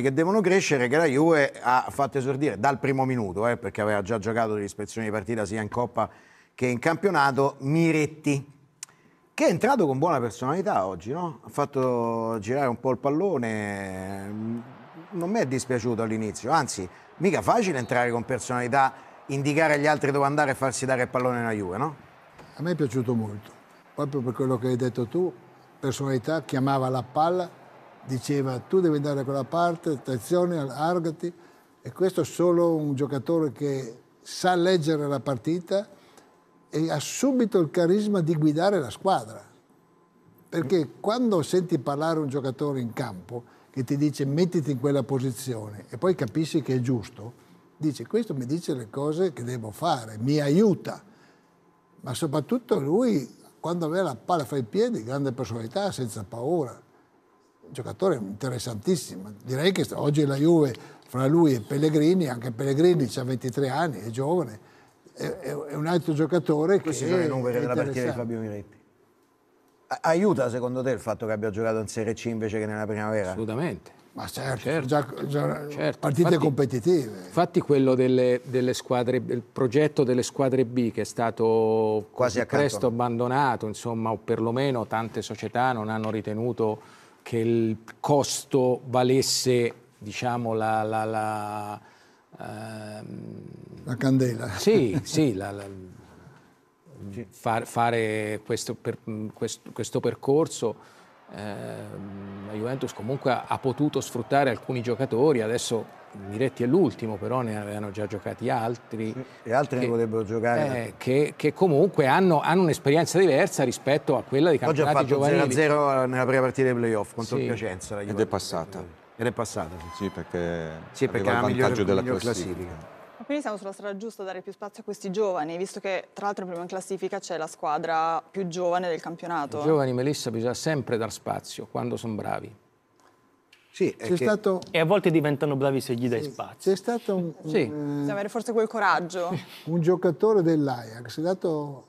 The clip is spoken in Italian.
che devono crescere che la Juve ha fatto esordire dal primo minuto, eh, perché aveva già giocato l'ispezione di partita sia in Coppa che in campionato, Miretti, che è entrato con buona personalità oggi, no? ha fatto girare un po' il pallone, mm, non mi è dispiaciuto all'inizio, anzi, mica facile entrare con personalità, indicare agli altri dove andare e farsi dare il pallone alla Juve, no? A me è piaciuto molto, proprio per quello che hai detto tu, personalità, chiamava la palla, diceva tu devi andare da quella parte, attenzione, allargati. E questo è solo un giocatore che sa leggere la partita e ha subito il carisma di guidare la squadra. Perché quando senti parlare un giocatore in campo che ti dice mettiti in quella posizione e poi capisci che è giusto, dice questo mi dice le cose che devo fare, mi aiuta. Ma soprattutto lui, quando aveva la palla fra i piedi, grande personalità, senza paura giocatore interessantissimo. Direi che oggi la Juve fra lui e Pellegrini, anche Pellegrini ha 23 anni, è giovane, è, è un altro giocatore Questo che... Questi sono i numero della partita di Fabio Miretti. Aiuta secondo te il fatto che abbia giocato in Serie C invece che nella primavera? Assolutamente. Ma certo, certo, già, già certo. partite infatti, competitive. Infatti quello delle, delle squadre, il progetto delle squadre B che è stato quasi presto abbandonato, insomma, o perlomeno tante società non hanno ritenuto che il costo valesse diciamo, la, la, la, ehm... la candela. Sì, sì, far, fare questo, per, questo, questo percorso. Eh, la Juventus comunque ha, ha potuto sfruttare alcuni giocatori, adesso Miretti è l'ultimo, però ne avevano già giocati altri. E altri che, ne potrebbero giocare. Eh, che, che, comunque hanno, hanno, un'esperienza diversa rispetto a quella di campionati Oggi giovanili. Oggi ha fatto 0-0 nella prima partita dei playoff contro sì. Piacenza. Ed è passata. Ed è passata. Sì, perché, sì, perché il vantaggio migliore, della miglior classifica. classifica. quindi siamo sulla strada giusta a dare più spazio a questi giovani, visto che tra l'altro prima in classifica c'è la squadra più giovane del campionato. I giovani, Melissa, bisogna sempre dar spazio quando sono bravi sì, che... stato... E a volte diventano bravi se gli dai spazio. C'è stato un... Sì. Un, eh... avere forse quel coraggio. Un giocatore dell'Ajax è dato